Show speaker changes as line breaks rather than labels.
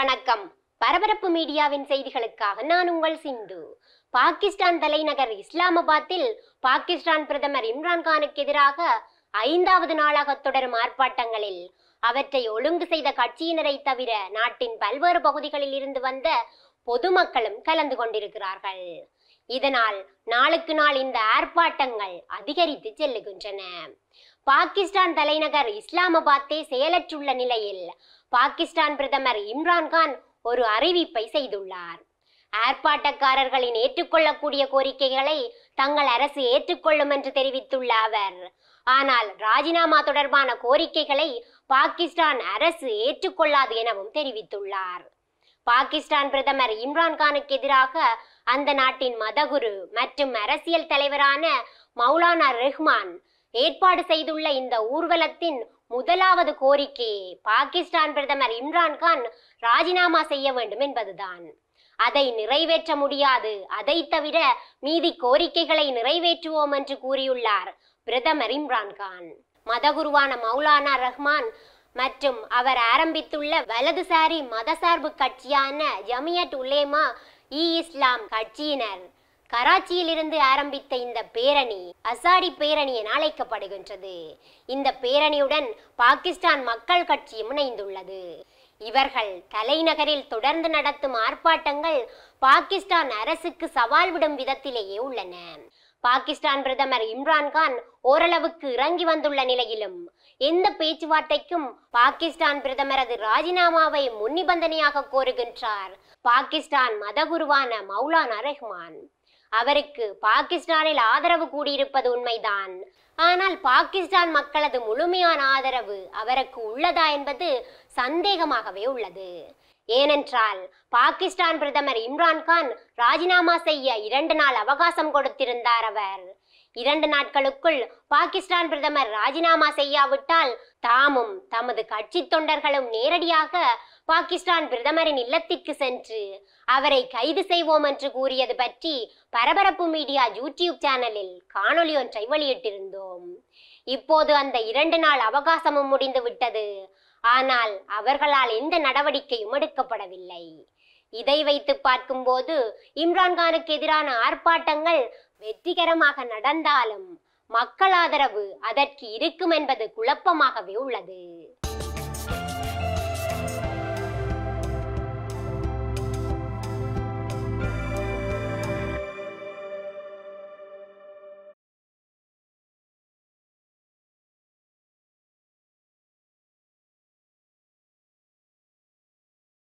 வணக்கம் பரபரப்பு மீடியாவின் செய்திகளுக்காக நான் உங்கள் சிந்து பாகிஸ்தான் தலைநகர் இஸ்லாமாபாத்தில் பாகிஸ்தான் பிரதமர் இம்ரான்கானுக்கு எதிராக ஐந்தாவது நாளாக தொடரும் ஆர்ப்பாட்டங்களில் அவற்றை ஒழுங்கு செய்த கட்சியினரை தவிர நாட்டின் பல்வேறு பகுதிகளில் இருந்து வந்த பொதுமக்களும் கலந்து கொண்டிருக்கிறார்கள் இதனால் நாளுக்கு நாள் இந்த ஆர்ப்பாட்டங்கள் அதிகரித்து செல்லுகின்றன பாகிஸ்தான் தலைநகர் இஸ்லாமாபாத்தே செயலற்றுள்ள நிலையில் பாகிஸ்தான் பிரதமர் இம்ரான்கான் ஒரு அறிவிப்பை செய்துள்ளார் ஆர்ப்பாட்டக்காரர்களின் ஏற்றுக்கொள்ளக்கூடிய கோரிக்கைகளை தங்கள் அரசு ஏற்றுக்கொள்ளும் என்று தெரிவித்துள்ள அவர் ஆனால் ராஜினாமா தொடர்பான கோரிக்கைகளை பாகிஸ்தான் அரசு ஏற்றுக்கொள்ளாது எனவும் தெரிவித்துள்ளார் பாகிஸ்தான் பிரதமர் இம்ரான்கானுக்கு எதிராக அந்த நாட்டின் மதகுரு மற்றும் அரசியல் தலைவரான மௌலானா ரஹ்மான் ஏற்பாடு செய்துள்ள இந்த ஊர்வலத்தின் முதலாவது கோரிக்கை பாகிஸ்தான் பிரதமர் இம்ரான்கான் ராஜினாமா செய்ய வேண்டும் என்பதுதான் அதை நிறைவேற்ற முடியாது அதை தவிர மீதி கோரிக்கைகளை நிறைவேற்றுவோம் என்று கூறியுள்ளார் பிரதமர் இம்ரான்கான் மதகுருவான மௌலானா ரஹ்மான் மற்றும் அவர் ஆரம்பித்துள்ள வலதுசாரி மதசார்பு கட்சியான ஜமியத் உலேமா இ இஸ்லாம் கட்சியினர் கராச்சியிலிருந்து ஆரம்பித்த இந்த பேரணி அசாடி பேரணி என அழைக்கப்படுகின்றது இந்த பேரணியுடன் பாகிஸ்தான் மக்கள் கட்சி இணைந்துள்ளது இவர்கள் தலைநகரில் தொடர்ந்து நடத்தும் ஆர்ப்பாட்டங்கள் பாகிஸ்தான் அரசுக்கு சவால் விடும் விதத்திலேயே உள்ளன பாகிஸ்தான் பிரதமர் இம்ரான்கான் ஓரளவுக்கு இறங்கி வந்துள்ள நிலையிலும் எந்த பேச்சுவார்த்தைக்கும் பாகிஸ்தான் பிரதமரது ராஜினாமாவை முன்னிபந்தனையாக கோருகின்றார் பாகிஸ்தான் மதகுருவான மௌலான் அரஹ்மான் அவருக்கு பாகிஸ்தானில் ஆதரவு கூடியிருப்பது உண்மைதான் ஆனால் பாகிஸ்தான் மக்களது முழுமையான ஆதரவு அவருக்கு உள்ளதா என்பது சந்தேகமாகவே உள்ளது ஏனென்றால் பாகிஸ்தான் பிரதமர் இம்ரான்கான் ராஜினாமா செய்ய இரண்டு நாள் அவகாசம் கொடுத்திருந்தார் அவர் இரண்டு நாட்களுக்குள் பாகிஸ்தான் பிரதமர் ராஜினாமா செய்யாவிட்டால் தாமும் தமது கட்சி தொண்டர்களும் நேரடியாக பாகிஸ்தான் பிரதமரின் இல்லத்திற்கு சென்று அவரை கைது செய்வோம் என்று கூறியது பற்றி பரபரப்பு மீடியா யூடியூப் சேனலில் காணொலி ஒன்றை வெளியிட்டிருந்தோம் இப்போது அந்த இரண்டு நாள் அவகாசமும் முடிந்து விட்டது ஆனால் அவர்களால் எந்த நடவடிக்கையும் எடுக்கப்படவில்லை இதை வைத்து பார்க்கும்போது இம்ரான்கானுக்கு எதிரான ஆர்ப்பாட்டங்கள் வெற்றிகரமாக நடந்தாலும் மக்கள் ஆதரவு அதற்கு இருக்கும் என்பது குழப்பமாகவே உள்ளது